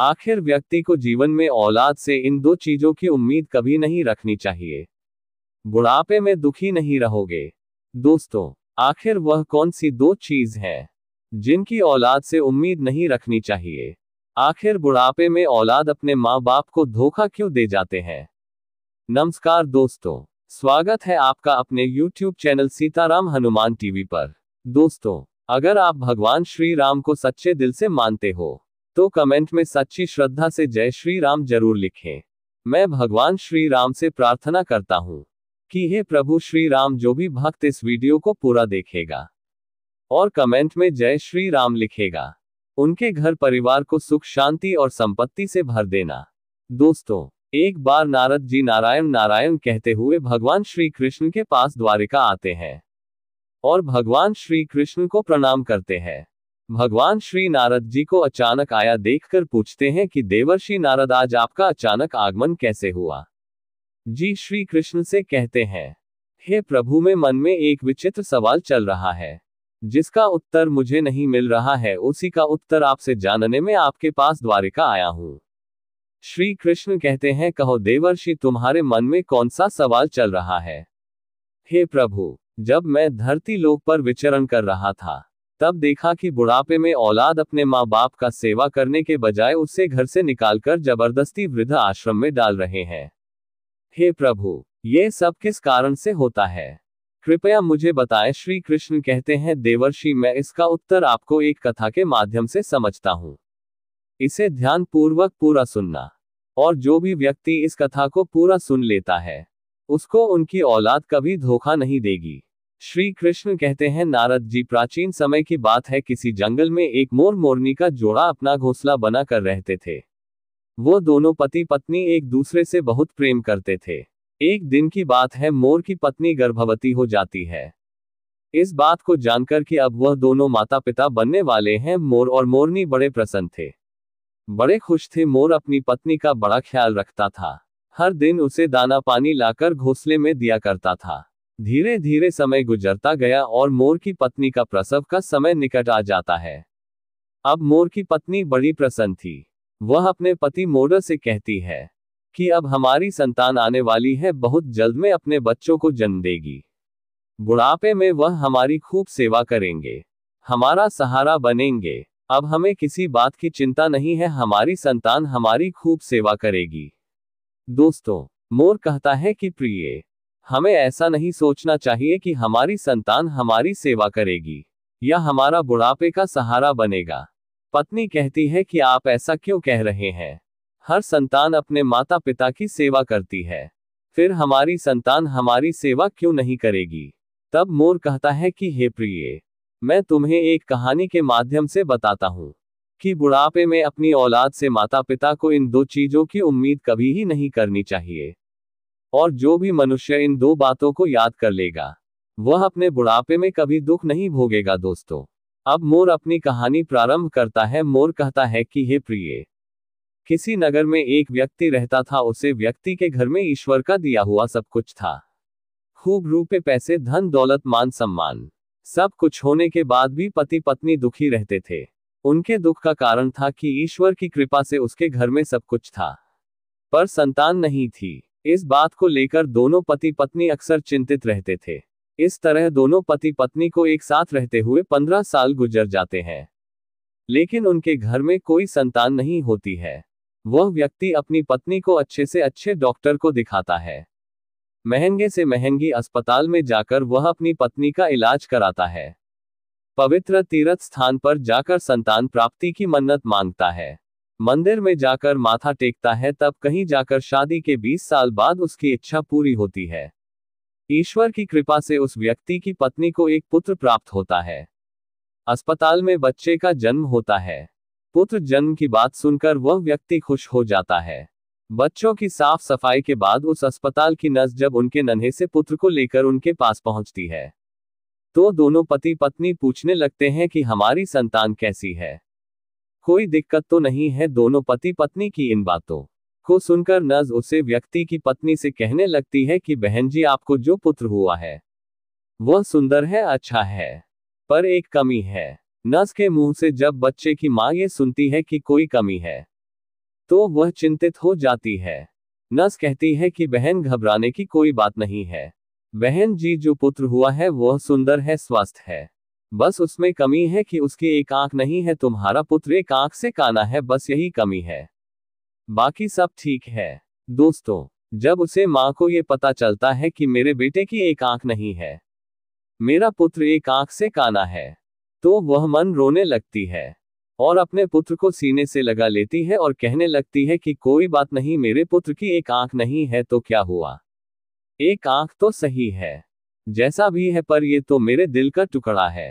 आखिर व्यक्ति को जीवन में औलाद से इन दो चीजों की उम्मीद कभी नहीं रखनी चाहिए बुढ़ापे में दुखी नहीं रहोगे दोस्तों आखिर वह कौन सी दो चीज है जिनकी औलाद से उम्मीद नहीं रखनी चाहिए आखिर बुढ़ापे में औलाद अपने माँ बाप को धोखा क्यों दे जाते हैं नमस्कार दोस्तों स्वागत है आपका अपने YouTube channel Sitaram Hanuman TV पर दोस्तों अगर आप भगवान श्री राम को सच्चे दिल से मानते हो तो कमेंट में सच्ची श्रद्धा से जय श्री राम जरूर लिखें मैं भगवान श्री राम से प्रार्थना करता हूँ कि हे प्रभु श्री राम जो भी भक्त इस वीडियो को पूरा देखेगा और कमेंट में जय श्री राम लिखेगा उनके घर परिवार को सुख शांति और संपत्ति से भर देना दोस्तों एक बार नारद जी नारायण नारायण कहते हुए भगवान श्री कृष्ण के पास द्वारिका आते हैं और भगवान श्री कृष्ण को प्रणाम करते हैं भगवान श्री नारद जी को अचानक आया देखकर पूछते हैं कि देवर्षि नारद आज आपका अचानक आगमन कैसे हुआ जी श्री कृष्ण से कहते हैं हे प्रभु में मन में एक विचित्र सवाल चल रहा है जिसका उत्तर मुझे नहीं मिल रहा है उसी का उत्तर आपसे जानने में आपके पास द्वारिका आया हूँ श्री कृष्ण कहते हैं कहो देवर्षि तुम्हारे मन में कौन सा सवाल चल रहा है हे प्रभु जब मैं धरती लोक पर विचरण कर रहा था तब देखा कि बुढ़ापे में औलाद अपने माँ बाप का सेवा करने के बजाय उसे घर से निकालकर जबरदस्ती वृद्ध आश्रम में डाल रहे हैं हे प्रभु ये सब किस कारण से होता है कृपया मुझे बताएं श्री कृष्ण कहते हैं देवर्षि मैं इसका उत्तर आपको एक कथा के माध्यम से समझता हूँ इसे ध्यान पूर्वक पूरा सुनना और जो भी व्यक्ति इस कथा को पूरा सुन लेता है उसको उनकी औलाद कभी धोखा नहीं देगी श्री कृष्ण कहते हैं नारद जी प्राचीन समय की बात है किसी जंगल में एक मोर मोरनी का जोड़ा अपना घोंसला बना कर रहते थे वो दोनों पति पत्नी एक दूसरे से बहुत प्रेम करते थे एक दिन की बात है मोर की पत्नी गर्भवती हो जाती है इस बात को जानकर कि अब वह दोनों माता पिता बनने वाले हैं मोर और मोरनी बड़े प्रसन्न थे बड़े खुश थे मोर अपनी पत्नी का बड़ा ख्याल रखता था हर दिन उसे दाना पानी लाकर घोंसले में दिया करता था धीरे धीरे समय गुजरता गया और मोर की पत्नी का प्रसव का समय निकट आ जाता है अब मोर की पत्नी बड़ी प्रसन्न थी वह अपने पति मोर से कहती है कि अब हमारी संतान आने वाली है बहुत जल्द में अपने बच्चों को जन्म देगी बुढ़ापे में वह हमारी खूब सेवा करेंगे हमारा सहारा बनेंगे अब हमें किसी बात की चिंता नहीं है हमारी संतान हमारी खूब सेवा करेगी दोस्तों मोर कहता है कि प्रिय हमें ऐसा नहीं सोचना चाहिए कि हमारी संतान हमारी सेवा करेगी या हमारा बुढ़ापे का सहारा बनेगा पत्नी कहती है कि आप ऐसा क्यों कह रहे हैं हर संतान अपने माता पिता की सेवा करती है फिर हमारी संतान हमारी सेवा क्यों नहीं करेगी तब मोर कहता है कि हे प्रिय मैं तुम्हें एक कहानी के माध्यम से बताता हूँ कि बुढ़ापे में अपनी औलाद से माता पिता को इन दो चीजों की उम्मीद कभी ही नहीं करनी चाहिए और जो भी मनुष्य इन दो बातों को याद कर लेगा वह अपने बुढ़ापे में कभी दुख नहीं भोगेगा दोस्तों अब मोर अपनी कहानी प्रारंभ करता है मोर कहता है कि हे प्रिय किसी नगर में एक व्यक्ति रहता था उसे व्यक्ति के घर में ईश्वर का दिया हुआ सब कुछ था खूब रूपे पैसे धन दौलत मान सम्मान सब कुछ होने के बाद भी पति पत्नी दुखी रहते थे उनके दुख का कारण था कि ईश्वर की कृपा से उसके घर में सब कुछ था पर संतान नहीं थी इस बात को लेकर दोनों पति पत्नी अक्सर चिंतित रहते थे इस तरह दोनों पति पत्नी को एक साथ रहते हुए पंद्रह साल गुजर जाते हैं लेकिन उनके घर में कोई संतान नहीं होती है वह व्यक्ति अपनी पत्नी को अच्छे से अच्छे डॉक्टर को दिखाता है महंगे से महंगी अस्पताल में जाकर वह अपनी पत्नी का इलाज कराता है पवित्र तीर्थ स्थान पर जाकर संतान प्राप्ति की मन्नत मांगता है मंदिर में जाकर माथा टेकता है तब कहीं जाकर शादी के 20 साल बाद उसकी इच्छा पूरी होती है ईश्वर की कृपा से उस व्यक्ति की पत्नी को एक पुत्र प्राप्त होता है अस्पताल में बच्चे का जन्म होता है पुत्र जन्म की बात सुनकर वह व्यक्ति खुश हो जाता है बच्चों की साफ सफाई के बाद उस अस्पताल की नस जब उनके नन्हे से पुत्र को लेकर उनके पास पहुंचती है तो दोनों पति पत्नी पूछने लगते हैं कि हमारी संतान कैसी है कोई दिक्कत तो नहीं है दोनों पति पत्नी की इन बातों को सुनकर नज उसे व्यक्ति की पत्नी से कहने लगती है कि बहन जी आपको जो पुत्र हुआ है वह सुंदर है अच्छा है पर एक कमी है नस के मुंह से जब बच्चे की मां ये सुनती है कि कोई कमी है तो वह चिंतित हो जाती है नस कहती है कि बहन घबराने की कोई बात नहीं है बहन जी जो पुत्र हुआ है वह सुंदर है स्वस्थ है बस उसमें कमी है कि उसके एक आंख नहीं है तुम्हारा पुत्र एक आंख से काना है बस यही कमी है बाकी सब ठीक है दोस्तों जब उसे माँ को ये पता चलता है कि मेरे बेटे की एक आंख नहीं है मेरा पुत्र एक आंख से काना है तो वह मन रोने लगती है और अपने पुत्र को सीने से लगा लेती है और कहने लगती है कि कोई बात नहीं मेरे पुत्र की एक आंख नहीं है तो क्या हुआ एक आंख तो सही है जैसा भी है पर ये तो मेरे दिल का टुकड़ा है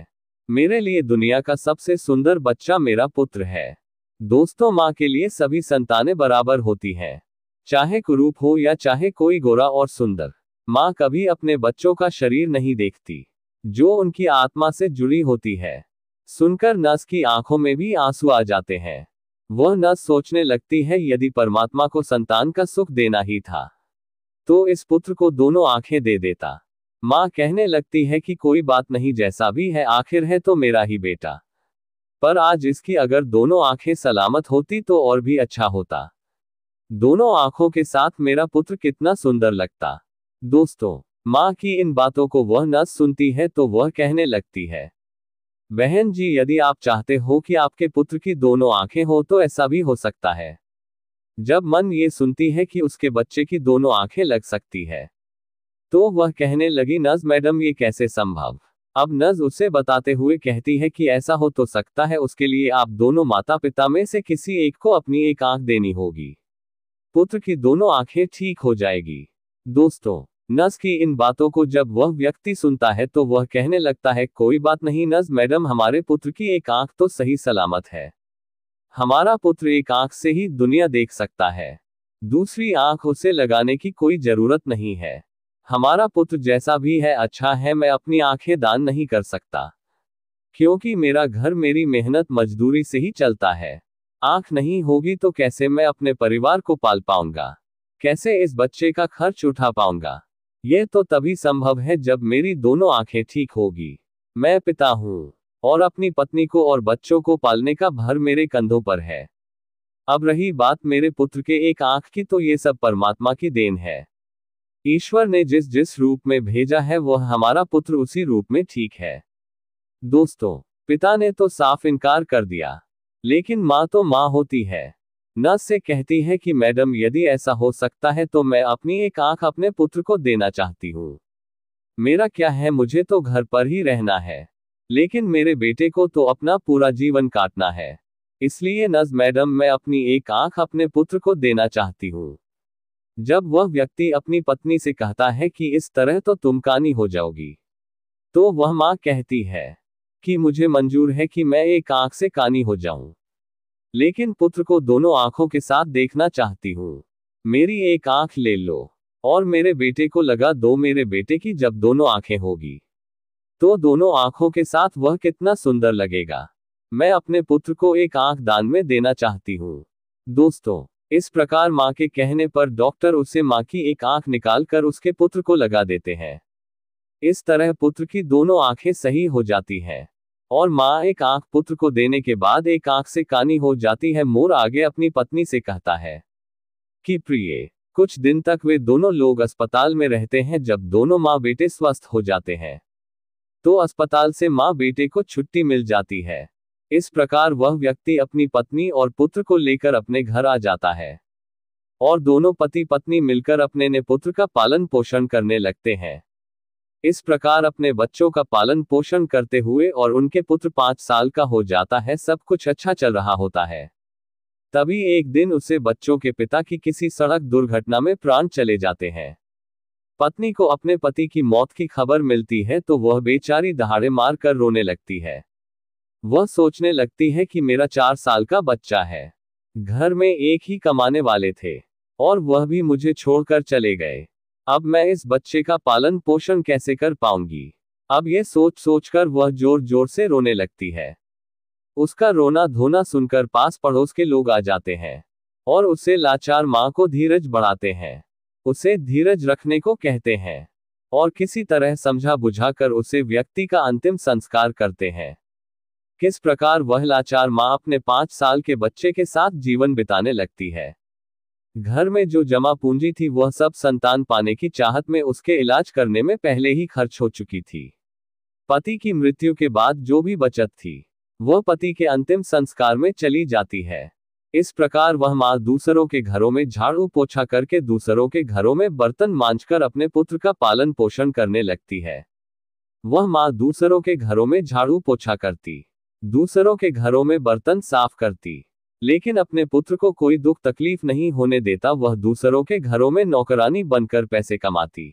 मेरे लिए दुनिया का सबसे सुंदर बच्चा मेरा पुत्र है दोस्तों माँ के लिए सभी संतानें बराबर होती हैं चाहे कुरूप हो या चाहे कोई गोरा और सुंदर माँ कभी अपने बच्चों का शरीर नहीं देखती जो उनकी आत्मा से जुड़ी होती है सुनकर नस की आंखों में भी आंसू आ जाते हैं वह नस सोचने लगती है यदि परमात्मा को संतान का सुख देना ही था तो इस पुत्र को दोनों आंखें दे देता माँ कहने लगती है कि कोई बात नहीं जैसा भी है आखिर है तो मेरा ही बेटा पर आज इसकी अगर दोनों आंखें सलामत होती तो और भी अच्छा होता दोनों आंखों के साथ मेरा पुत्र कितना सुंदर लगता दोस्तों माँ की इन बातों को वह न सुनती है तो वह कहने लगती है बहन जी यदि आप चाहते हो कि आपके पुत्र की दोनों आंखें हो तो ऐसा भी हो सकता है जब मन ये सुनती है कि उसके बच्चे की दोनों आंखें लग सकती है तो वह कहने लगी नज मैडम ये कैसे संभव अब नज उसे बताते हुए कहती है कि ऐसा हो तो सकता है उसके लिए आप दोनों माता पिता में से किसी एक को अपनी एक आंख देनी होगी पुत्र की दोनों आंखें ठीक हो जाएगी दोस्तों नज की इन बातों को जब वह व्यक्ति सुनता है तो वह कहने लगता है कोई बात नहीं नज मैडम हमारे पुत्र की एक आंख तो सही सलामत है हमारा पुत्र एक आंख से ही दुनिया देख सकता है दूसरी आंख उसे लगाने की कोई जरूरत नहीं है हमारा पुत्र जैसा भी है अच्छा है मैं अपनी आंखें दान नहीं कर सकता क्योंकि मेरा घर मेरी मेहनत मजदूरी से ही चलता है आंख नहीं होगी तो कैसे मैं अपने परिवार को पाल पाऊंगा कैसे इस बच्चे का खर्च उठा पाऊंगा यह तो तभी संभव है जब मेरी दोनों आंखें ठीक होगी मैं पिता हूँ और अपनी पत्नी को और बच्चों को पालने का भर मेरे कंधों पर है अब रही बात मेरे पुत्र के एक आंख की तो ये सब परमात्मा की देन है ईश्वर ने जिस जिस रूप में भेजा है वह हमारा पुत्र उसी रूप में ठीक है दोस्तों पिता ने तो साफ इनकार कर दिया लेकिन माँ तो माँ होती है नर्स से कहती है कि मैडम यदि ऐसा हो सकता है तो मैं अपनी एक आंख अपने पुत्र को देना चाहती हूँ मेरा क्या है मुझे तो घर पर ही रहना है लेकिन मेरे बेटे को तो अपना पूरा जीवन काटना है इसलिए नज मैडम मैं अपनी एक आंख अपने पुत्र को देना चाहती हूँ जब वह व्यक्ति अपनी पत्नी से कहता है कि इस तरह तो तुम कानी हो जाओगी तो वह माँ कहती है कि मुझे मंजूर है कि मैं एक आंख से कानी हो जाऊं लेकिन पुत्र को दोनों आंखों के साथ देखना चाहती हूँ मेरी एक आंख ले लो और मेरे बेटे को लगा दो मेरे बेटे की जब दोनों आंखें होगी तो दोनों आंखों के साथ वह कितना सुंदर लगेगा मैं अपने पुत्र को एक आंख दान में देना चाहती हूँ दोस्तों इस प्रकार मां के कहने पर डॉक्टर उसे मां की एक आंख निकालकर उसके पुत्र को लगा देते हैं इस तरह पुत्र की दोनों आंखें सही हो जाती हैं और मां एक आंख पुत्र को देने के बाद एक आंख से कानी हो जाती है मोर आगे अपनी पत्नी से कहता है कि प्रिय कुछ दिन तक वे दोनों लोग अस्पताल में रहते हैं जब दोनों माँ बेटे स्वस्थ हो जाते हैं तो अस्पताल से माँ बेटे को छुट्टी मिल जाती है इस प्रकार वह व्यक्ति अपनी पत्नी और पुत्र को लेकर अपने घर आ जाता है और दोनों पति पत्नी मिलकर अपने ने पुत्र का पालन पोषण करने लगते हैं इस प्रकार अपने बच्चों का पालन पोषण करते हुए और उनके पुत्र पांच साल का हो जाता है सब कुछ अच्छा चल रहा होता है तभी एक दिन उसे बच्चों के पिता की किसी सड़क दुर्घटना में प्राण चले जाते हैं पत्नी को अपने पति की मौत की खबर मिलती है तो वह बेचारी दहाड़े मार कर रोने लगती है वह सोचने लगती है कि मेरा चार साल का बच्चा है घर में एक ही कमाने वाले थे और वह भी मुझे छोड़कर चले गए अब मैं इस बच्चे का पालन पोषण कैसे कर पाऊंगी अब ये सोच सोचकर वह जोर जोर से रोने लगती है उसका रोना धोना सुनकर पास पड़ोस के लोग आ जाते हैं और उसे लाचार माँ को धीरज बढ़ाते हैं उसे धीरज रखने को कहते हैं और किसी तरह समझा बुझा कर उसे व्यक्ति का अंतिम संस्कार करते हैं किस प्रकार वह लाचार माँ अपने पांच साल के बच्चे के साथ जीवन बिताने लगती है घर में जो जमा पूंजी थी वह सब संतान पाने की चाहत में उसके इलाज करने में पहले ही खर्च हो चुकी थी पति की मृत्यु के बाद जो भी बचत थी वह पति के अंतिम संस्कार में चली जाती है इस प्रकार वह माँ दूसरों के घरों में झाड़ू पोछा करके दूसरों के घरों में बर्तन मांझकर अपने पुत्र का पालन पोषण करने लगती है वह माँ दूसरों के घरों में झाड़ू पोछा करती दूसरों के घरों में बर्तन साफ करती लेकिन अपने पुत्र को कोई दुख तकलीफ नहीं होने देता वह दूसरों के घरों में नौकरानी बनकर पैसे कमाती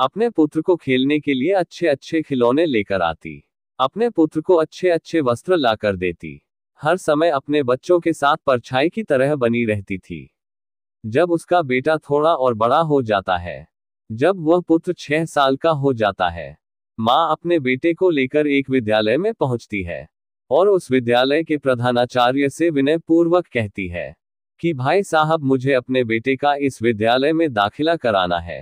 अपने पुत्र को खेलने के लिए अच्छे अच्छे खिलौने लेकर आती अपने पुत्र को अच्छे अच्छे वस्त्र ला देती हर समय अपने बच्चों के साथ परछाई की तरह बनी रहती थी जब उसका बेटा थोड़ा और बड़ा हो जाता है जब वह पुत्र छह साल का हो जाता है माँ अपने बेटे को लेकर एक विद्यालय में पहुंचती है और उस विद्यालय के प्रधानाचार्य से विनय पूर्वक कहती है कि भाई साहब मुझे अपने बेटे का इस विद्यालय में दाखिला कराना है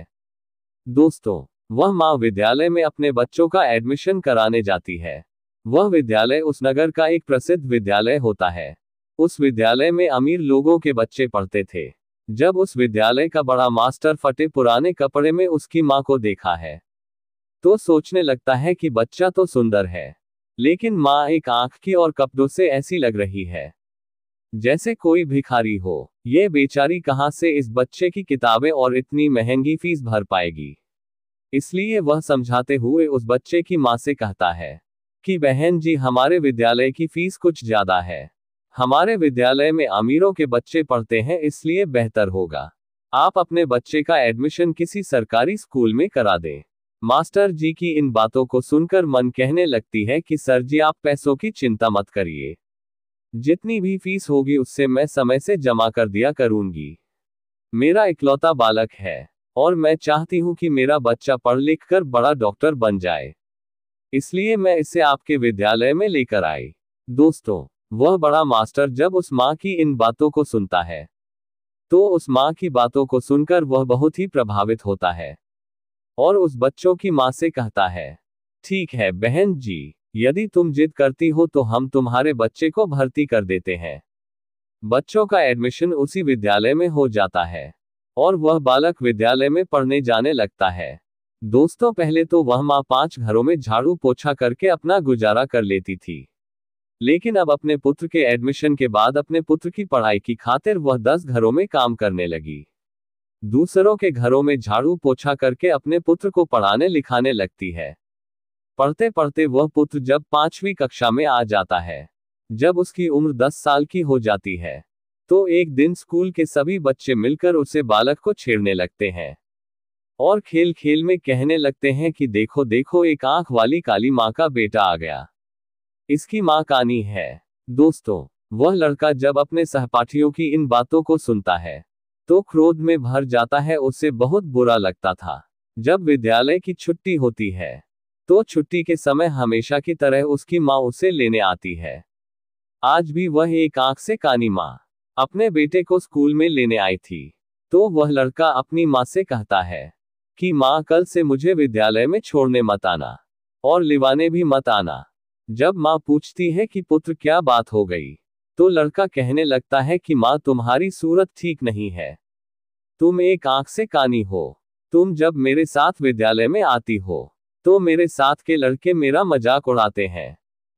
दोस्तों वह माँ विद्यालय में अपने बच्चों का एडमिशन कराने जाती है वह विद्यालय उस नगर का एक प्रसिद्ध विद्यालय होता है उस विद्यालय में अमीर लोगों के बच्चे पढ़ते थे जब उस विद्यालय का बड़ा मास्टर फटे पुराने कपड़े में उसकी माँ को देखा है तो सोचने लगता है कि बच्चा तो सुंदर है लेकिन माँ एक आंख की और कपड़ों से ऐसी लग रही है जैसे कोई भिखारी हो ये बेचारी कहाँ से इस बच्चे की किताबें और इतनी महंगी फीस भर पाएगी इसलिए वह समझाते हुए उस बच्चे की माँ से कहता है कि बहन जी हमारे विद्यालय की फीस कुछ ज्यादा है हमारे विद्यालय में अमीरों के बच्चे पढ़ते हैं इसलिए बेहतर होगा आप अपने बच्चे का एडमिशन किसी सरकारी स्कूल में करा दें मास्टर जी की इन बातों को सुनकर मन कहने लगती है कि सर जी आप पैसों की चिंता मत करिए जितनी भी फीस होगी उससे मैं समय से जमा कर दिया करूंगी मेरा इकलौता बालक है और मैं चाहती हूं कि मेरा बच्चा पढ़ लिख कर बड़ा डॉक्टर बन जाए इसलिए मैं इसे आपके विद्यालय में लेकर आई दोस्तों वह बड़ा मास्टर जब उस माँ की इन बातों को सुनता है तो उस माँ की बातों को सुनकर वह बहुत ही प्रभावित होता है और उस बच्चों की माँ से कहता है ठीक है बहन जी यदि तुम जिद करती हो तो हम तुम्हारे बच्चे को भर्ती कर देते हैं बच्चों का एडमिशन उसी विद्यालय में हो जाता है और वह बालक विद्यालय में पढ़ने जाने लगता है दोस्तों पहले तो वह माँ पांच घरों में झाड़ू पोछा करके अपना गुजारा कर लेती थी लेकिन अब अपने पुत्र के एडमिशन के बाद अपने पुत्र की पढ़ाई की खातिर वह दस घरों में काम करने लगी दूसरों के घरों में झाड़ू पोछा करके अपने पुत्र को पढ़ाने लिखाने लगती है पढ़ते पढ़ते वह पुत्र जब पांचवी कक्षा में आ जाता है जब उसकी उम्र दस साल की हो जाती है तो एक दिन स्कूल के सभी बच्चे मिलकर उसे बालक को छेड़ने लगते हैं और खेल खेल में कहने लगते हैं कि देखो देखो एक आंख वाली काली माँ का बेटा आ गया इसकी माँ कानी है दोस्तों वह लड़का जब अपने सहपाठियों की इन बातों को सुनता है तो क्रोध में भर जाता है उसे बहुत बुरा लगता था जब विद्यालय की छुट्टी होती है तो छुट्टी के समय हमेशा की तरह उसकी माँ उसे लेने आती है आज भी वह एक आंख से कानी माँ अपने बेटे को स्कूल में लेने आई थी तो वह लड़का अपनी माँ से कहता है कि माँ कल से मुझे विद्यालय में छोड़ने मत आना और लिवाने भी मत आना जब माँ पूछती है कि पुत्र क्या बात हो गई तो लड़का कहने लगता है कि माँ तुम्हारी सूरत ठीक नहीं है तुम एक आंख से कानी हो तुम जब मेरे साथ विद्यालय में आती हो तो मेरे साथ के लड़के मेरा मजाक उड़ाते हैं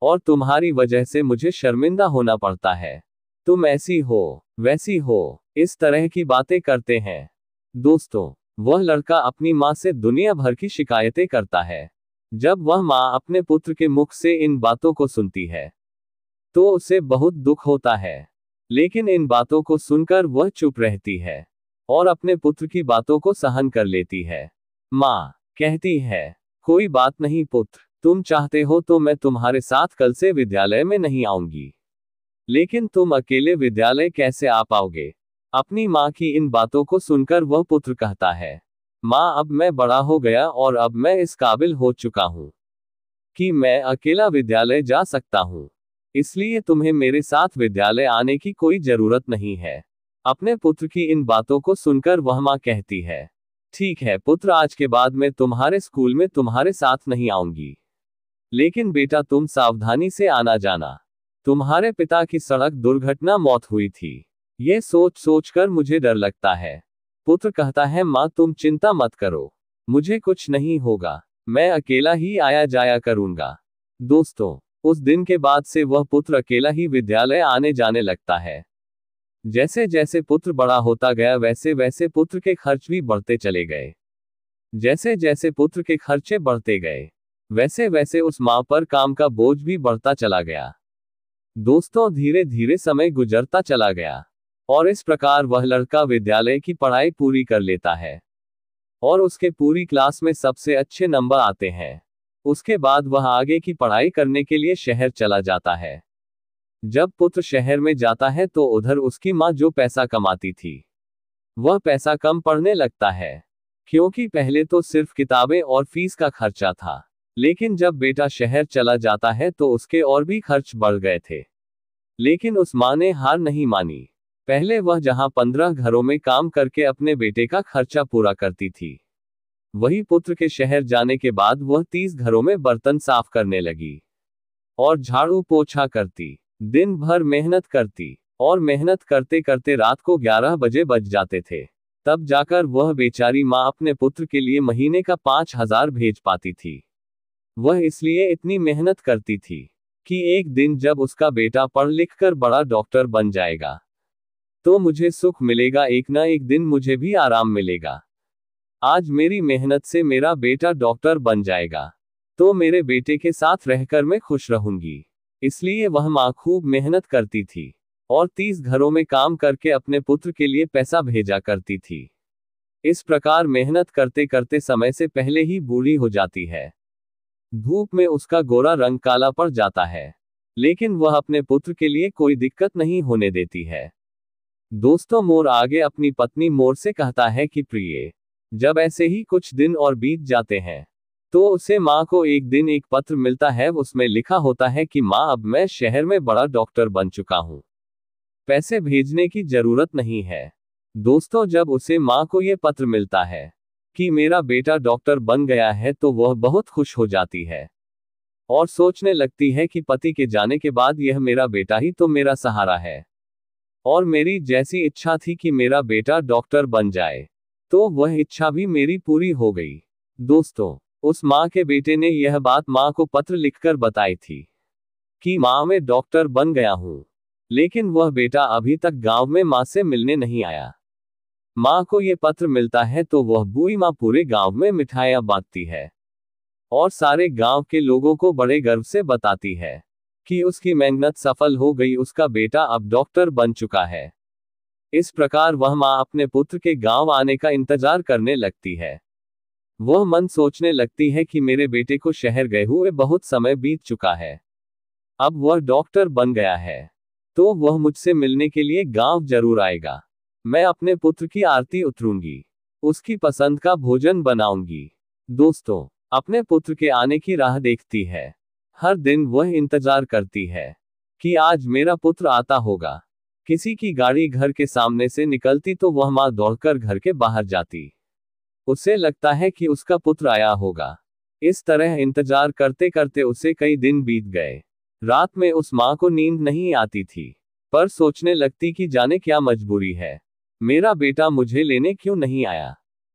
और तुम्हारी वजह से मुझे शर्मिंदा होना पड़ता है तुम ऐसी हो वैसी हो इस तरह की बातें करते हैं दोस्तों वह लड़का अपनी माँ से दुनिया भर की शिकायतें करता है जब वह माँ अपने पुत्र के मुख से इन बातों को सुनती है तो उसे बहुत दुख होता है लेकिन इन बातों को सुनकर वह चुप रहती है और अपने पुत्र की बातों को सहन कर लेती है माँ कहती है कोई बात नहीं पुत्र तुम चाहते हो तो मैं तुम्हारे साथ कल से विद्यालय में नहीं आऊंगी लेकिन तुम अकेले विद्यालय कैसे आ पाओगे अपनी माँ की इन बातों को सुनकर वह पुत्र कहता है माँ अब मैं बड़ा हो गया और अब मैं इस काबिल हो चुका हूँ कि मैं अकेला विद्यालय जा सकता हूँ इसलिए तुम्हें मेरे साथ विद्यालय आने की कोई जरूरत नहीं है अपने पुत्र की इन बातों को सुनकर वह माँ कहती है ठीक है पुत्र आज के बाद मैं तुम्हारे स्कूल में तुम्हारे साथ नहीं आऊंगी लेकिन बेटा तुम सावधानी से आना जाना तुम्हारे पिता की सड़क दुर्घटना मौत हुई थी ये सोच सोच कर मुझे डर लगता है पुत्र कहता है माँ तुम चिंता मत करो मुझे कुछ नहीं होगा मैं अकेला ही आया जाया करूंगा दोस्तों उस दिन के बाद से वह पुत्र अकेला ही विद्यालय आने जाने लगता है जैसे जैसे पुत्र बड़ा होता गया वैसे वैसे पुत्र के खर्च भी बढ़ते चले गए जैसे जैसे पुत्र के खर्चे बढ़ते गए वैसे वैसे उस माँ पर काम का बोझ भी बढ़ता चला गया दोस्तों धीरे धीरे समय गुजरता चला गया और इस प्रकार वह लड़का विद्यालय की पढ़ाई पूरी कर लेता है और उसके पूरी क्लास में सबसे अच्छे नंबर आते हैं उसके बाद वह आगे की पढ़ाई करने के लिए शहर चला जाता है जब पुत्र शहर में जाता है तो उधर उसकी माँ जो पैसा कमाती थी वह पैसा कम पढ़ने लगता है क्योंकि पहले तो सिर्फ किताबें और फीस का खर्चा था लेकिन जब बेटा शहर चला जाता है तो उसके और भी खर्च बढ़ गए थे लेकिन उस माँ ने हार नहीं मानी पहले वह जहाँ पंद्रह घरों में काम करके अपने बेटे का खर्चा पूरा करती थी वही पुत्र के शहर जाने के बाद वह तीस घरों में बर्तन साफ करने लगी और झाड़ू पोछा करती दिन भर मेहनत करती और मेहनत करते करते रात को 11 बजे बज जाते थे तब जाकर वह बेचारी माँ अपने पुत्र के लिए महीने का पांच हजार भेज पाती थी वह इसलिए इतनी मेहनत करती थी कि एक दिन जब उसका बेटा पढ़ लिख कर बड़ा डॉक्टर बन जाएगा तो मुझे सुख मिलेगा एक ना एक दिन मुझे भी आराम मिलेगा आज मेरी मेहनत से मेरा बेटा डॉक्टर बन जाएगा तो मेरे बेटे के साथ रहकर मैं खुश रहूंगी इसलिए वह माँ खूब मेहनत करती थी और तीस घरों में काम करके अपने पुत्र के लिए पैसा भेजा करती थी इस प्रकार मेहनत करते करते समय से पहले ही बूढ़ी हो जाती है धूप में उसका गोरा रंग काला पड़ जाता है लेकिन वह अपने पुत्र के लिए कोई दिक्कत नहीं होने देती है दोस्तों मोर आगे अपनी पत्नी मोर से कहता है कि प्रिय जब ऐसे ही कुछ दिन और बीत जाते हैं तो उसे माँ को एक दिन एक पत्र मिलता है उसमें लिखा होता है कि माँ अब मैं शहर में बड़ा डॉक्टर बन चुका हूँ पैसे भेजने की जरूरत नहीं है दोस्तों जब उसे माँ को ये पत्र मिलता है कि मेरा बेटा डॉक्टर बन गया है तो वह बहुत खुश हो जाती है और सोचने लगती है कि पति के जाने के बाद यह मेरा बेटा ही तो मेरा सहारा है और मेरी जैसी इच्छा थी कि मेरा बेटा डॉक्टर बन जाए तो वह इच्छा भी मेरी पूरी हो गई दोस्तों उस माँ के बेटे ने यह बात माँ को पत्र लिखकर बताई थी कि माँ मैं डॉक्टर बन गया हूँ लेकिन वह बेटा अभी तक गांव में माँ से मिलने नहीं आया माँ को यह पत्र मिलता है तो वह बुरी माँ पूरे गांव में मिठाइयां बांटती है और सारे गांव के लोगों को बड़े गर्व से बताती है कि उसकी मेहनत सफल हो गई उसका बेटा अब डॉक्टर बन चुका है इस प्रकार वह माँ अपने पुत्र के गांव आने का इंतजार करने लगती है वह मन सोचने लगती है कि मेरे बेटे को शहर गए हुए बहुत समय बीत चुका है अब वह डॉक्टर बन गया है तो वह मुझसे मिलने के लिए गांव जरूर आएगा मैं अपने पुत्र की आरती उतरूंगी उसकी पसंद का भोजन बनाऊंगी दोस्तों अपने पुत्र के आने की राह देखती है हर दिन वह इंतजार करती है कि आज मेरा पुत्र आता होगा किसी की गाड़ी घर के सामने से निकलती तो वह मां दौड़कर घर के बाहर जाती उसे लगता है कि उसका पुत्र आया होगा इस तरह इंतजार करते करते उसे कई दिन बीत गए रात में उस माँ को नींद नहीं आती थी पर सोचने लगती कि जाने क्या मजबूरी है मेरा बेटा मुझे लेने क्यों नहीं आया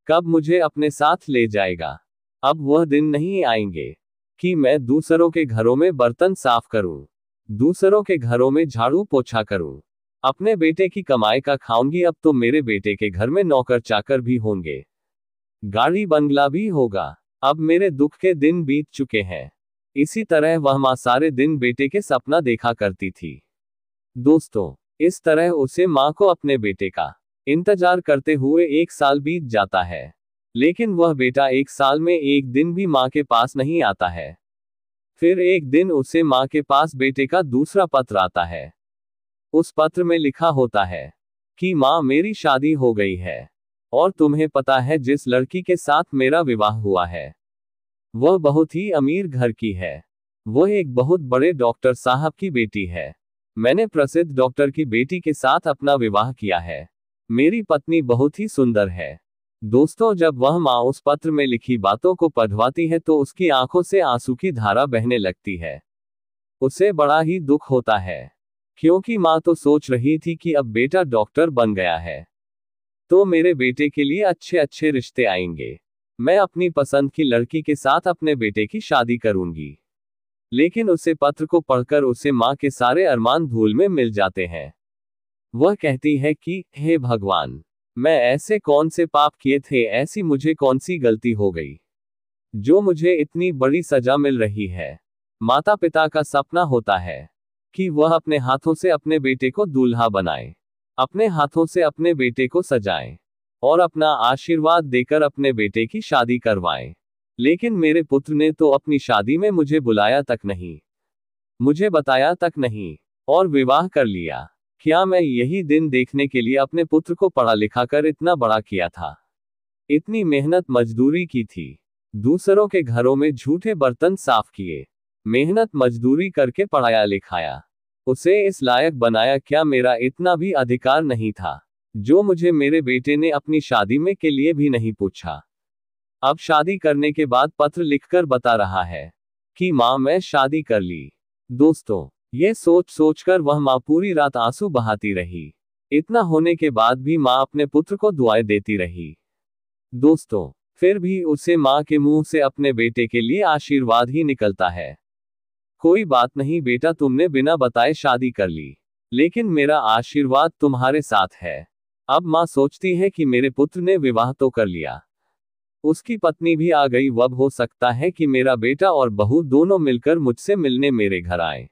कब मुझे अपने साथ ले जाएगा अब वह दिन नहीं आएंगे कि मैं दूसरों के घरों में बर्तन साफ करूं, दूसरों के घरों में झाड़ू पोछा करूं, अपने बेटे की कमाई का खाऊंगी अब तो मेरे बेटे के घर में नौकर चाकर भी होंगे गाड़ी बंगला भी होगा अब मेरे दुख के दिन बीत चुके हैं इसी तरह वह माँ सारे दिन बेटे के सपना देखा करती थी दोस्तों इस तरह उसे माँ को अपने बेटे का इंतजार करते हुए एक साल बीत जाता है लेकिन वह बेटा एक साल में एक दिन भी माँ के पास नहीं आता है फिर एक दिन उसे माँ के पास बेटे का दूसरा पत्र आता है उस पत्र में लिखा होता है कि माँ मेरी शादी हो गई है और तुम्हें पता है जिस लड़की के साथ मेरा विवाह हुआ है वह बहुत ही अमीर घर की है वह एक बहुत बड़े डॉक्टर साहब की बेटी है मैंने प्रसिद्ध डॉक्टर की बेटी के साथ अपना विवाह किया है मेरी पत्नी बहुत ही सुंदर है दोस्तों जब वह माँ उस पत्र में लिखी बातों को पढ़वाती है तो उसकी आंखों से आंसू की धारा बहने लगती है उसे बड़ा ही दुख होता है क्योंकि माँ तो सोच रही थी कि अब बेटा डॉक्टर बन गया है तो मेरे बेटे के लिए अच्छे अच्छे रिश्ते आएंगे मैं अपनी पसंद की लड़की के साथ अपने बेटे की शादी करूंगी लेकिन उसे पत्र को पढ़कर उसे माँ के सारे अरमान धूल में मिल जाते हैं वह कहती है कि हे भगवान मैं ऐसे कौन से पाप किए थे ऐसी मुझे कौन सी गलती हो गई जो मुझे इतनी बड़ी सजा मिल रही है माता पिता का सपना होता है कि वह अपने हाथों से अपने बेटे को दूल्हा बनाए अपने हाथों से अपने बेटे को सजाएं और अपना आशीर्वाद देकर अपने बेटे की शादी करवाएं लेकिन मेरे पुत्र ने तो अपनी शादी में मुझे बुलाया तक नहीं मुझे बताया तक नहीं और विवाह कर लिया क्या मैं यही दिन देखने के लिए अपने पुत्र को पढ़ा लिखा कर इतना बड़ा किया था इतनी मेहनत मजदूरी की थी दूसरों के घरों में झूठे बर्तन साफ किए मेहनत मजदूरी करके पढ़ाया लिखाया उसे इस लायक बनाया क्या मेरा इतना भी अधिकार नहीं था जो मुझे मेरे बेटे ने अपनी शादी में के लिए भी नहीं पूछा अब शादी करने के बाद पत्र लिखकर बता रहा है कि माँ मैं शादी कर ली दोस्तों ये सोच सोचकर वह माँ पूरी रात आंसू बहाती रही इतना होने के बाद भी माँ अपने पुत्र को दुआएं देती रही दोस्तों फिर भी उसे माँ के मुंह से अपने बेटे के लिए आशीर्वाद ही निकलता है कोई बात नहीं बेटा तुमने बिना बताए शादी कर ली लेकिन मेरा आशीर्वाद तुम्हारे साथ है अब माँ सोचती है कि मेरे पुत्र ने विवाह तो कर लिया उसकी पत्नी भी आ गई वब हो सकता है कि मेरा बेटा और बहू दोनों मिलकर मुझसे मिलने मेरे घर आए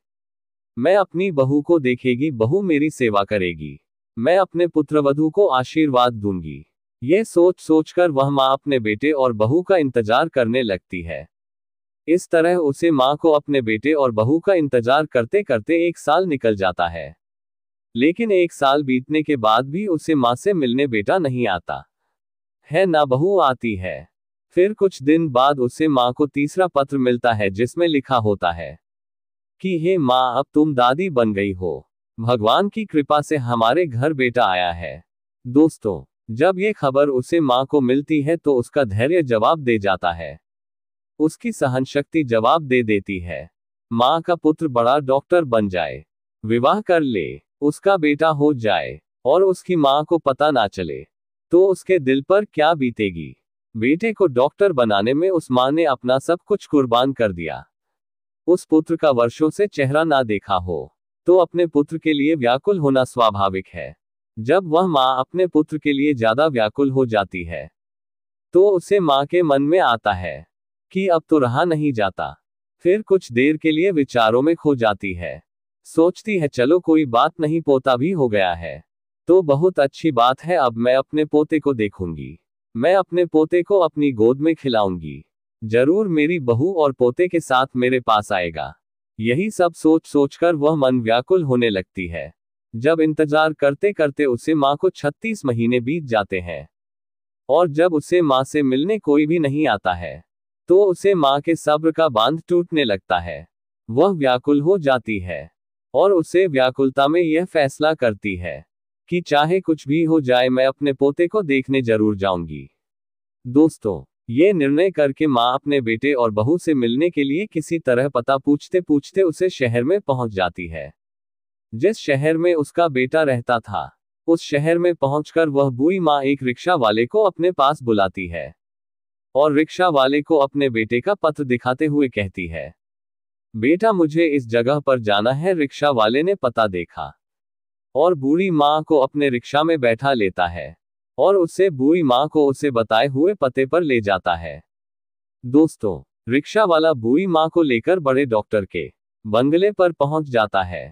मैं अपनी बहू को देखेगी बहू मेरी सेवा करेगी मैं अपने पुत्रवधु को आशीर्वाद दूंगी यह सोच सोचकर वह माँ अपने बेटे और बहू का इंतजार करने लगती है इस तरह उसे माँ को अपने बेटे और बहू का इंतजार करते करते एक साल निकल जाता है लेकिन एक साल बीतने के बाद भी उसे माँ से मिलने बेटा नहीं आता है ना बहू आती है फिर कुछ दिन बाद उसे माँ को तीसरा पत्र मिलता है जिसमें लिखा होता है कि हे माँ अब तुम दादी बन गई हो भगवान की कृपा से हमारे घर बेटा आया है दोस्तों जब ये खबर उसे माँ को मिलती है तो उसका धैर्य जवाब दे जाता है उसकी सहन शक्ति जवाब दे देती है माँ का पुत्र बड़ा डॉक्टर बन जाए विवाह कर ले उसका बेटा हो जाए और उसकी माँ को पता ना चले तो उसके दिल पर क्या बीतेगी बेटे को डॉक्टर बनाने में उस माँ ने अपना सब कुछ कुर्बान कर दिया उस पुत्र का वर्षों से चेहरा ना देखा हो तो अपने पुत्र के लिए व्याकुल होना स्वाभाविक है जब वह माँ अपने पुत्र के लिए ज्यादा व्याकुल हो जाती है तो उसे माँ के मन में आता है कि अब तो रहा नहीं जाता फिर कुछ देर के लिए विचारों में खो जाती है सोचती है चलो कोई बात नहीं पोता भी हो गया है तो बहुत अच्छी बात है अब मैं अपने पोते को देखूंगी मैं अपने पोते को अपनी गोद में खिलाऊंगी जरूर मेरी बहू और पोते के साथ मेरे पास आएगा यही सब सोच सोचकर वह मन व्याकुल होने लगती है जब इंतजार करते करते उसे माँ को 36 महीने बीत जाते हैं और जब उसे माँ से मिलने कोई भी नहीं आता है तो उसे माँ के सब्र का बांध टूटने लगता है वह व्याकुल हो जाती है और उसे व्याकुलता में यह फैसला करती है कि चाहे कुछ भी हो जाए मैं अपने पोते को देखने जरूर जाऊंगी दोस्तों ये निर्णय करके माँ अपने बेटे और बहू से मिलने के लिए किसी तरह पता पूछते पूछते उसे शहर में पहुंच जाती है जिस शहर में उसका बेटा रहता था उस शहर में पहुंचकर वह बुई माँ एक रिक्शा वाले को अपने पास बुलाती है और रिक्शा वाले को अपने बेटे का पथ दिखाते हुए कहती है बेटा मुझे इस जगह पर जाना है रिक्शा वाले ने पता देखा और बूढ़ी माँ को अपने रिक्शा में बैठा लेता है और उसे बूढ़ी माँ को उसे बताए हुए पते पर ले जाता है दोस्तों रिक्शा वाला बूढ़ी माँ को लेकर बड़े डॉक्टर के बंगले पर पहुंच जाता है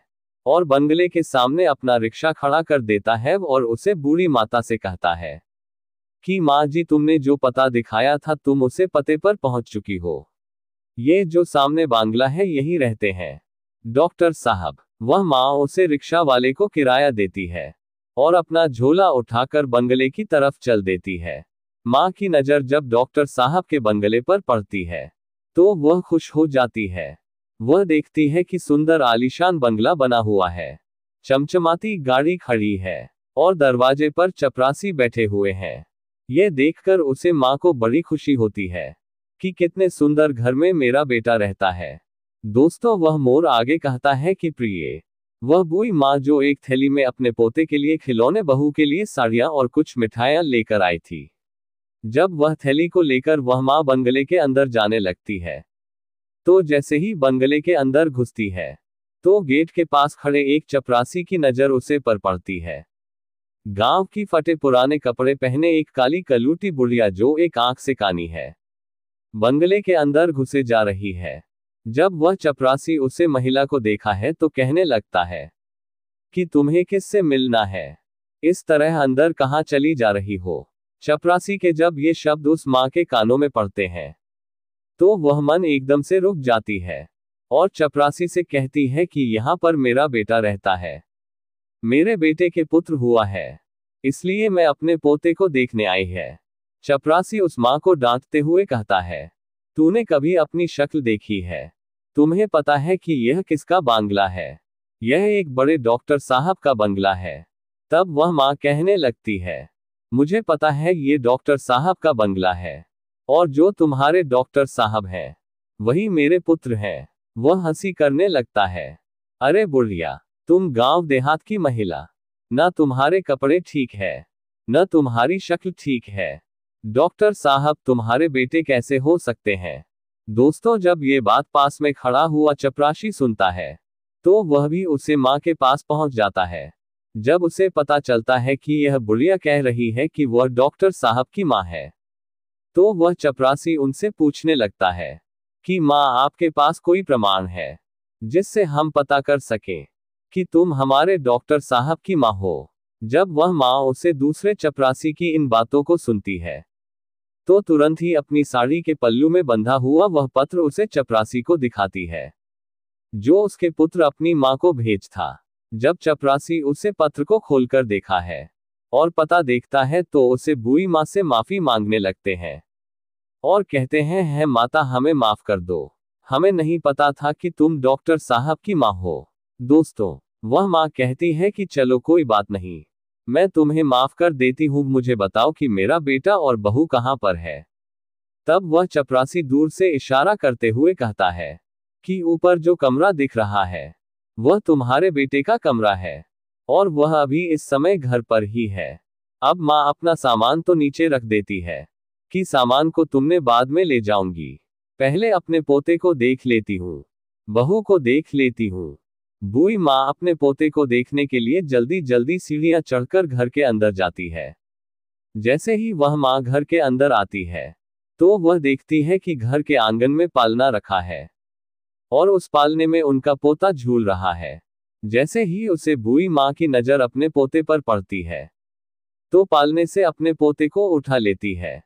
और बंगले के सामने अपना रिक्शा खड़ा कर देता है और उसे बूढ़ी माता से कहता है कि माँ जी तुमने जो पता दिखाया था तुम उसे पते पर पहुंच चुकी हो ये जो सामने बांग्ला है यही रहते हैं डॉक्टर साहब वह माँ उसे रिक्शा वाले को किराया देती है और अपना झोला उठाकर बंगले की तरफ चल देती है माँ की नजर जब डॉक्टर साहब के बंगले पर पड़ती है तो वह खुश हो जाती है वह देखती है कि सुंदर आलीशान बंगला बना हुआ है चमचमाती गाड़ी खड़ी है और दरवाजे पर चपरासी बैठे हुए हैं यह देखकर उसे माँ को बड़ी खुशी होती है कि कितने सुंदर घर में मेरा बेटा रहता है दोस्तों वह मोर आगे कहता है कि प्रिय वह बुई माँ जो एक थैली में अपने पोते के लिए खिलौने बहू के लिए साड़ियाँ और कुछ मिठाइयाँ लेकर आई थी जब वह थैली को लेकर वह माँ बंगले के अंदर जाने लगती है तो जैसे ही बंगले के अंदर घुसती है तो गेट के पास खड़े एक चपरासी की नजर उसे पर पड़ती है गांव की फटे पुराने कपड़े पहने एक काली कलूटी बुढ़िया जो एक आंख से कानी है बंगले के अंदर घुसे जा रही है जब वह चपरासी उसे महिला को देखा है तो कहने लगता है कि तुम्हें किससे मिलना है इस तरह अंदर कहाँ चली जा रही हो चपरासी के जब ये शब्द उस माँ के कानों में पड़ते हैं तो वह मन एकदम से रुक जाती है और चपरासी से कहती है कि यहाँ पर मेरा बेटा रहता है मेरे बेटे के पुत्र हुआ है इसलिए मैं अपने पोते को देखने आई है चपरासी उस माँ को डांटते हुए कहता है तूने कभी अपनी शक्ल देखी है तुम्हें पता है कि यह किसका बांग्ला है यह एक बड़े डॉक्टर साहब का बंगला है तब वह माँ कहने लगती है मुझे पता है ये डॉक्टर साहब का बंगला है और जो तुम्हारे डॉक्टर साहब हैं वही मेरे पुत्र हैं वह हंसी करने लगता है अरे बुढ़िया तुम गांव देहात की महिला न तुम्हारे कपड़े ठीक है न तुम्हारी शक्ल ठीक है डॉक्टर साहब तुम्हारे बेटे कैसे हो सकते हैं दोस्तों जब ये बात पास में खड़ा हुआ चपराशी सुनता है तो वह भी उसे माँ के पास पहुंच जाता है जब उसे पता चलता है कि यह बुढ़िया कह रही है कि वह डॉक्टर साहब की माँ है तो वह चपरासी उनसे पूछने लगता है कि माँ आपके पास कोई प्रमाण है जिससे हम पता कर सकें कि तुम हमारे डॉक्टर साहब की माँ हो जब वह माँ उसे दूसरे चपरासी की इन बातों को सुनती है तो तुरंत ही अपनी साड़ी के पल्लू में बंधा हुआ वह पत्र उसे चपरासी को दिखाती है जो उसके पुत्र अपनी माँ को भेज था जब चपरासी उसे पत्र को खोलकर देखा है और पता देखता है तो उसे बुरी माँ से माफी मांगने लगते हैं और कहते हैं है माता हमें माफ कर दो हमें नहीं पता था कि तुम डॉक्टर साहब की माँ हो दोस्तों वह माँ कहती है कि चलो कोई बात नहीं मैं तुम्हें माफ कर देती हूँ मुझे बताओ कि मेरा बेटा और बहू कहाँ पर है तब वह चपरासी दूर से इशारा करते हुए कहता है कि ऊपर जो कमरा दिख रहा है वह तुम्हारे बेटे का कमरा है और वह अभी इस समय घर पर ही है अब माँ अपना सामान तो नीचे रख देती है कि सामान को तुमने बाद में ले जाऊंगी पहले अपने पोते को देख लेती हूँ बहू को देख लेती हूँ बुई माँ अपने पोते को देखने के लिए जल्दी जल्दी सीढ़ियां चढ़कर घर के अंदर जाती है जैसे ही वह माँ घर के अंदर आती है तो वह देखती है कि घर के आंगन में पालना रखा है और उस पालने में उनका पोता झूल रहा है जैसे ही उसे बुई माँ की नजर अपने पोते पर पड़ती है तो पालने से अपने पोते को उठा लेती है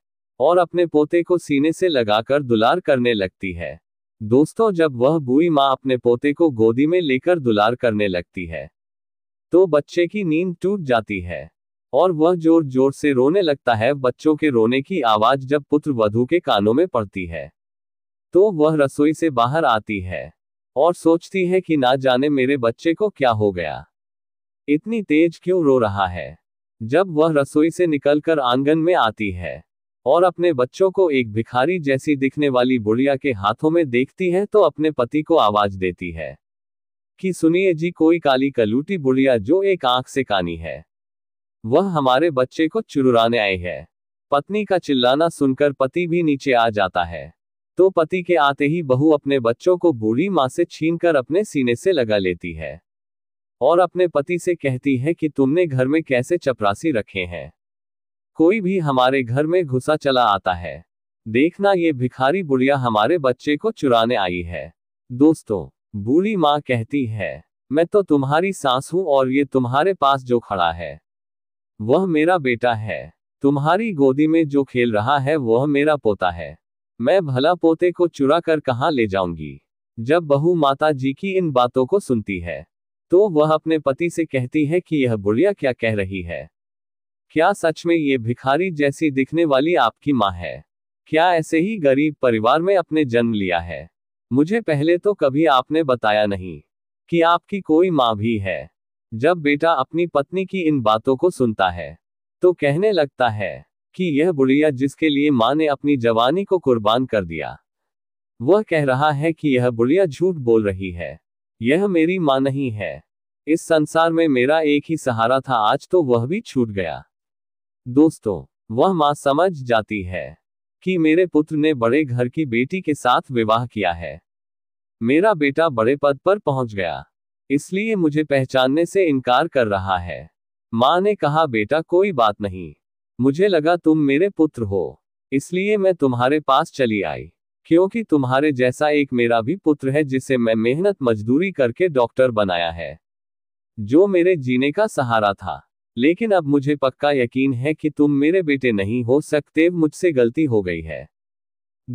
और अपने पोते को सीने से लगाकर दुलार करने लगती है दोस्तों जब वह बुई माँ अपने पोते को गोदी में लेकर दुलार करने लगती है तो बच्चे की नींद टूट जाती है और वह जोर जोर से रोने लगता है बच्चों के रोने की आवाज जब पुत्र वधु के कानों में पड़ती है तो वह रसोई से बाहर आती है और सोचती है कि ना जाने मेरे बच्चे को क्या हो गया इतनी तेज क्यों रो रहा है जब वह रसोई से निकलकर आंगन में आती है और अपने बच्चों को एक भिखारी जैसी दिखने वाली बुढ़िया के हाथों में देखती है तो अपने पति को आवाज देती है कि सुनिए जी कोई काली कलूटी बुढ़िया जो एक आंख से कानी है वह हमारे बच्चे को चुरुराने आई है पत्नी का चिल्लाना सुनकर पति भी नीचे आ जाता है तो पति के आते ही बहू अपने बच्चों को बूढ़ी माँ से छीनकर अपने सीने से लगा लेती है और अपने पति से कहती है कि तुमने घर में कैसे चपरासी रखे हैं कोई भी हमारे घर में घुसा चला आता है देखना ये भिखारी बुढ़िया हमारे बच्चे को चुराने आई है दोस्तों बूढ़ी माँ कहती है मैं तो तुम्हारी सास हूं और ये तुम्हारे पास जो खड़ा है वह मेरा बेटा है तुम्हारी गोदी में जो खेल रहा है वह मेरा पोता है मैं भला पोते को चुरा कर कहाँ ले जाऊंगी जब बहू माता जी की इन बातों को सुनती है तो वह अपने पति से कहती है कि यह बुढ़िया क्या कह रही है क्या सच में ये भिखारी जैसी दिखने वाली आपकी माँ है क्या ऐसे ही गरीब परिवार में अपने जन्म लिया है मुझे पहले तो कभी आपने बताया नहीं कि आपकी कोई माँ भी है जब बेटा अपनी पत्नी की इन बातों को सुनता है तो कहने लगता है कि यह बुढ़िया जिसके लिए माँ ने अपनी जवानी को कुर्बान कर दिया वह कह रहा है कि यह बुढ़िया झूठ बोल रही है यह मेरी माँ नहीं है इस संसार में मेरा एक ही सहारा था आज तो वह भी छूट गया दोस्तों वह माँ समझ जाती है कि मेरे पुत्र ने बड़े घर की बेटी के साथ विवाह किया है मेरा बेटा बड़े पद पर पहुंच गया इसलिए मुझे पहचानने से इनकार कर रहा है माँ ने कहा बेटा कोई बात नहीं मुझे लगा तुम मेरे पुत्र हो इसलिए मैं तुम्हारे पास चली आई क्योंकि तुम्हारे जैसा एक मेरा भी पुत्र है जिसे मैं मेहनत मजदूरी करके डॉक्टर बनाया है जो मेरे जीने का सहारा था लेकिन अब मुझे पक्का यकीन है कि तुम मेरे बेटे नहीं हो सकते मुझसे गलती हो गई है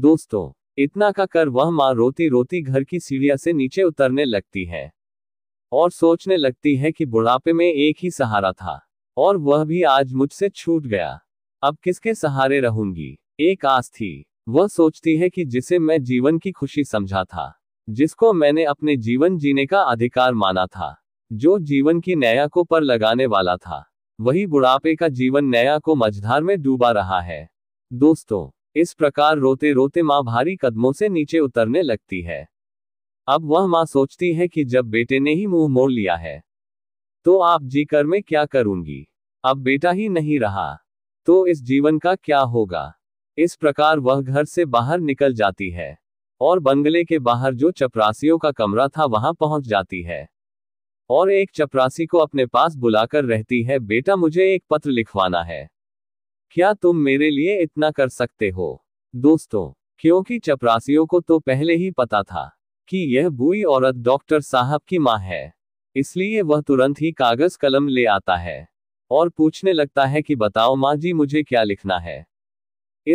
दोस्तों इतना का कर वह माँ रोती रोती घर की सीढ़िया से नीचे उतरने लगती है और सोचने लगती है कि बुढ़ापे में एक ही सहारा था और वह भी आज मुझसे छूट गया अब किसके सहारे रहूंगी एक आस थी वह सोचती है कि जिसे मैं जीवन की खुशी समझा था जिसको मैंने अपने जीवन जीने का अधिकार माना था जो जीवन की नया को पर लगाने वाला था वही बुढ़ापे का जीवन नया को मझधार में डूबा रहा है दोस्तों इस प्रकार रोते रोते माँ भारी कदमों से नीचे उतरने लगती है अब वह माँ सोचती है कि जब बेटे ने ही मुंह मोड़ लिया है तो आप जी कर में क्या करूंगी अब बेटा ही नहीं रहा तो इस जीवन का क्या होगा इस प्रकार वह घर से बाहर निकल जाती है और बंगले के बाहर जो चपरासियों का कमरा था वहां पहुंच जाती है और एक चपरासी को अपने पास बुलाकर रहती है बेटा मुझे एक पत्र लिखवाना है क्या तुम मेरे लिए इतना कर सकते हो दोस्तों क्योंकि चपरासियों को तो पहले ही पता था कि यह बुई औरत डॉक्टर साहब की माँ है इसलिए वह तुरंत ही कागज कलम ले आता है और पूछने लगता है कि बताओ माँ जी मुझे क्या लिखना है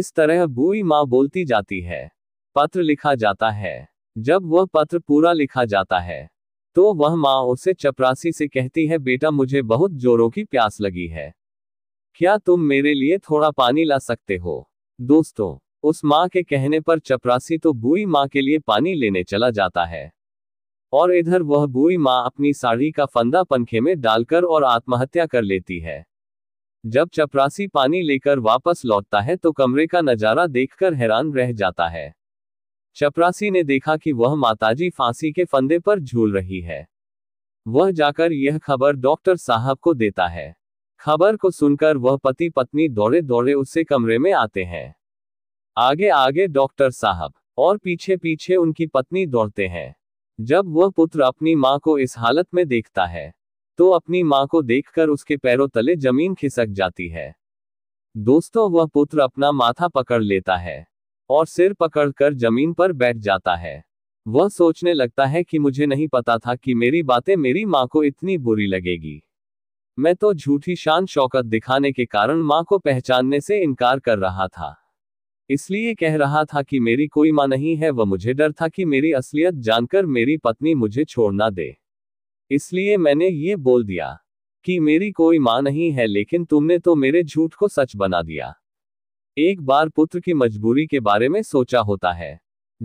इस तरह बुई माँ बोलती जाती है पत्र लिखा जाता है जब वह पत्र पूरा लिखा जाता है तो वह माँ उसे चपरासी से कहती है बेटा मुझे बहुत जोरों की प्यास लगी है क्या तुम मेरे लिए थोड़ा पानी ला सकते हो दोस्तों उस माँ के कहने पर चपरासी तो बुई माँ के लिए पानी लेने चला जाता है और इधर वह बुई माँ अपनी साड़ी का फंदा पंखे में डालकर और आत्महत्या कर लेती है जब चपरासी पानी लेकर वापस लौटता है तो कमरे का नजारा देखकर हैरान रह जाता है चपरासी ने देखा कि वह माताजी फांसी के फंदे पर झूल रही है वह जाकर यह खबर डॉक्टर साहब को देता है खबर को सुनकर वह पति पत्नी दौड़े दौड़े उससे कमरे में आते हैं आगे आगे डॉक्टर साहब और पीछे पीछे उनकी पत्नी दौड़ते हैं जब वह पुत्र अपनी माँ को इस हालत में देखता है तो अपनी माँ को देखकर उसके पैरों तले जमीन खिसक जाती है दोस्तों वह पुत्र अपना माथा पकड़ लेता है और सिर पकड़कर जमीन पर बैठ जाता है वह सोचने लगता है कि मुझे नहीं पता था कि मेरी बातें मेरी माँ को इतनी बुरी लगेगी मैं तो झूठी शान शौकत दिखाने के कारण माँ को पहचानने से इनकार कर रहा था इसलिए कह रहा था कि मेरी कोई माँ नहीं है वह मुझे डर था कि मेरी असलियत जानकर मेरी पत्नी मुझे छोड़ना दे इसलिए मैंने ये बोल दिया कि मेरी कोई माँ नहीं है लेकिन तुमने तो मेरे झूठ को सच बना दिया एक बार पुत्र की मजबूरी के बारे में सोचा होता है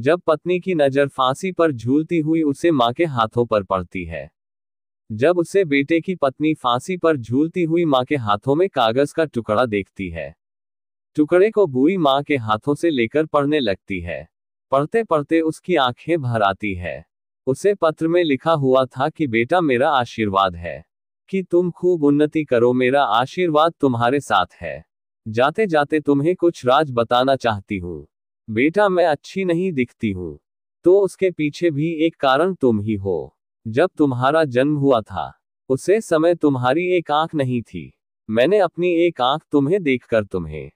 जब पत्नी की नजर फांसी पर झूलती हुई उसे मां के हाथों पर पड़ती है जब उसे बेटे की पत्नी फांसी पर झूलती हुई मां के हाथों में कागज का टुकड़ा देखती है टुकड़े को बुई मां के हाथों से लेकर पढ़ने लगती है पढ़ते पढ़ते उसकी आंखें भर आती है उसे पत्र में लिखा हुआ था कि बेटा मेरा आशीर्वाद है कि तुम खूब उन्नति करो मेरा आशीर्वाद तुम्हारे साथ है जाते जाते तुम्हें कुछ राज बताना चाहती हूँ बेटा मैं अच्छी नहीं दिखती हूँ तो उसके पीछे भी एक कारण तुम ही हो जब तुम्हारा जन्म हुआ था उसे समय तुम्हारी एक आंख नहीं थी मैंने अपनी एक आंख तुम्हें देखकर तुम्हें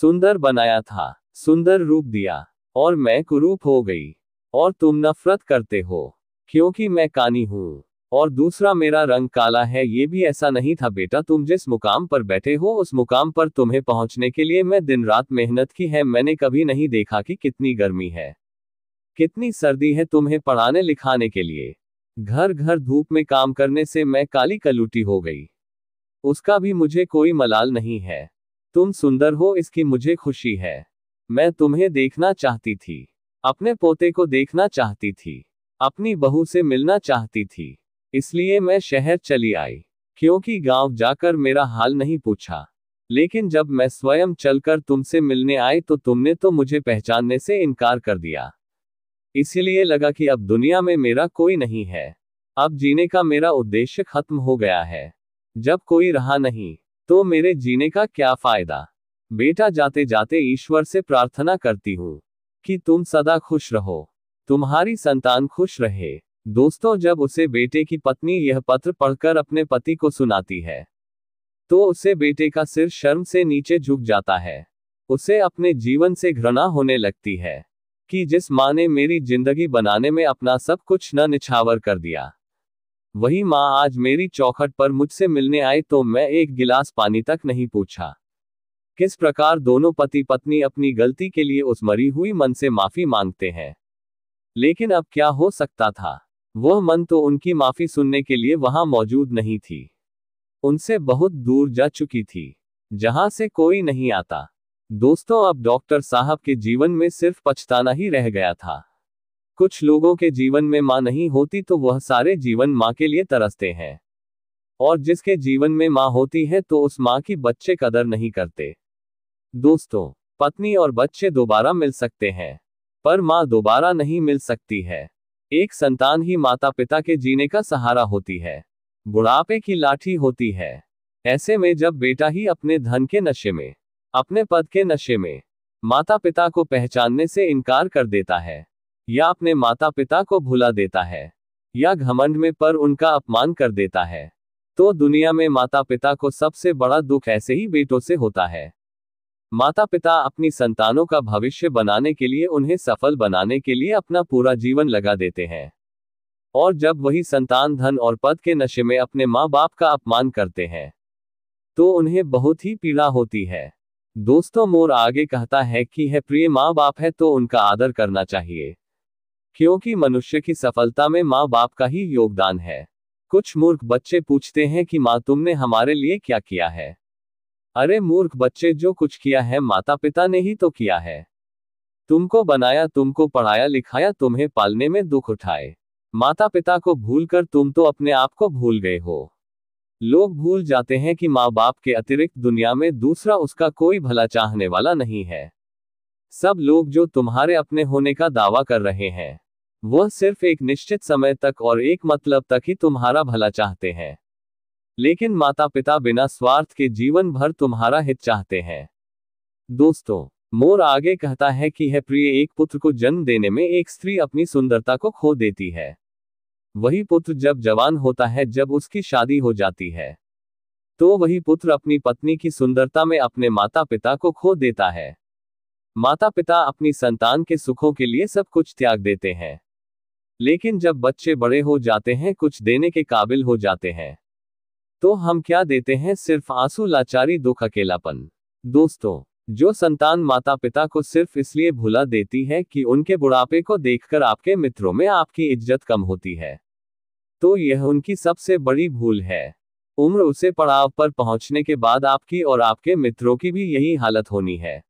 सुंदर बनाया था सुंदर रूप दिया और मैं कुरूप हो गई और तुम नफरत करते हो क्योंकि मैं कानी हूँ और दूसरा मेरा रंग काला है ये भी ऐसा नहीं था बेटा तुम जिस मुकाम पर बैठे हो उस मुकाम पर तुम्हें पहुंचने के लिए मैं दिन रात मेहनत की है मैंने कभी नहीं देखा कि कितनी गर्मी है कितनी सर्दी है तुम्हें पढ़ाने लिखाने के लिए घर घर धूप में काम करने से मैं काली कलूटी हो गई उसका भी मुझे कोई मलाल नहीं है तुम सुंदर हो इसकी मुझे खुशी है मैं तुम्हें देखना चाहती थी अपने पोते को देखना चाहती थी अपनी बहू से मिलना चाहती थी इसलिए मैं शहर चली आई क्योंकि गांव जाकर मेरा हाल नहीं पूछा लेकिन जब मैं स्वयं चलकर तुमसे मिलने आई तो तुमने तो मुझे पहचानने से इनकार कर दिया इसलिए लगा कि अब दुनिया में मेरा कोई नहीं है अब जीने का मेरा उद्देश्य खत्म हो गया है जब कोई रहा नहीं तो मेरे जीने का क्या फायदा बेटा जाते जाते ईश्वर से प्रार्थना करती हूँ कि तुम सदा खुश रहो तुम्हारी संतान खुश रहे दोस्तों जब उसे बेटे की पत्नी यह पत्र पढ़कर अपने पति को सुनाती है तो उसे बेटे का सिर शर्म से नीचे झुक जाता है उसे अपने जीवन से घृणा होने लगती है कि जिस माँ ने मेरी जिंदगी बनाने में अपना सब कुछ न निछावर कर दिया वही माँ आज मेरी चौखट पर मुझसे मिलने आई तो मैं एक गिलास पानी तक नहीं पूछा किस प्रकार दोनों पति पत्नी अपनी गलती के लिए उस मरी हुई मन से माफी मांगते हैं लेकिन अब क्या हो सकता था वह मन तो उनकी माफी सुनने के लिए वहां मौजूद नहीं थी उनसे बहुत दूर जा चुकी थी जहां से कोई नहीं आता दोस्तों अब डॉक्टर साहब के जीवन में सिर्फ पछताना ही रह गया था कुछ लोगों के जीवन में माँ नहीं होती तो वह सारे जीवन माँ के लिए तरसते हैं और जिसके जीवन में माँ होती है तो उस माँ की बच्चे कदर नहीं करते दोस्तों पत्नी और बच्चे दोबारा मिल सकते हैं पर माँ दोबारा नहीं मिल सकती है एक संतान ही माता पिता के जीने का सहारा होती है बुढ़ापे की लाठी होती है ऐसे में जब बेटा ही अपने धन के नशे में अपने पद के नशे में माता पिता को पहचानने से इनकार कर देता है या अपने माता पिता को भुला देता है या घमंड में पर उनका अपमान कर देता है तो दुनिया में माता पिता को सबसे बड़ा दुख ऐसे ही बेटों से होता है माता पिता अपनी संतानों का भविष्य बनाने के लिए उन्हें सफल बनाने के लिए अपना पूरा जीवन लगा देते हैं और जब वही संतान धन और पद के नशे में अपने माँ बाप का अपमान करते हैं तो उन्हें बहुत ही पीड़ा होती है दोस्तों मोर आगे कहता है कि है प्रिय माँ बाप है तो उनका आदर करना चाहिए क्योंकि मनुष्य की सफलता में माँ बाप का ही योगदान है कुछ मूर्ख बच्चे पूछते हैं कि माँ तुमने हमारे लिए क्या किया है अरे मूर्ख बच्चे जो कुछ किया है माता पिता ने ही तो किया है तुमको बनाया तुमको पढ़ाया लिखाया तुम्हें पालने में दुख उठाए माता पिता को भूलकर तुम तो अपने आप को भूल गए हो लोग भूल जाते हैं कि माँ बाप के अतिरिक्त दुनिया में दूसरा उसका कोई भला चाहने वाला नहीं है सब लोग जो तुम्हारे अपने होने का दावा कर रहे हैं वह सिर्फ एक निश्चित समय तक और एक मतलब तक ही तुम्हारा भला चाहते हैं लेकिन माता पिता बिना स्वार्थ के जीवन भर तुम्हारा हित चाहते हैं दोस्तों मोर आगे कहता है कि है प्रिय एक पुत्र को जन्म देने में एक स्त्री अपनी सुंदरता को खो देती है वही पुत्र जब जवान होता है जब उसकी शादी हो जाती है तो वही पुत्र अपनी पत्नी की सुंदरता में अपने माता पिता को खो देता है माता पिता अपनी संतान के सुखों के लिए सब कुछ त्याग देते हैं लेकिन जब बच्चे बड़े हो जाते हैं कुछ देने के काबिल हो जाते हैं तो हम क्या देते हैं सिर्फ आंसू लाचारी दुख अकेलापन दोस्तों जो संतान माता पिता को सिर्फ इसलिए भुला देती है कि उनके बुढ़ापे को देखकर आपके मित्रों में आपकी इज्जत कम होती है तो यह उनकी सबसे बड़ी भूल है उम्र उसे पड़ाव पर पहुंचने के बाद आपकी और आपके मित्रों की भी यही हालत होनी है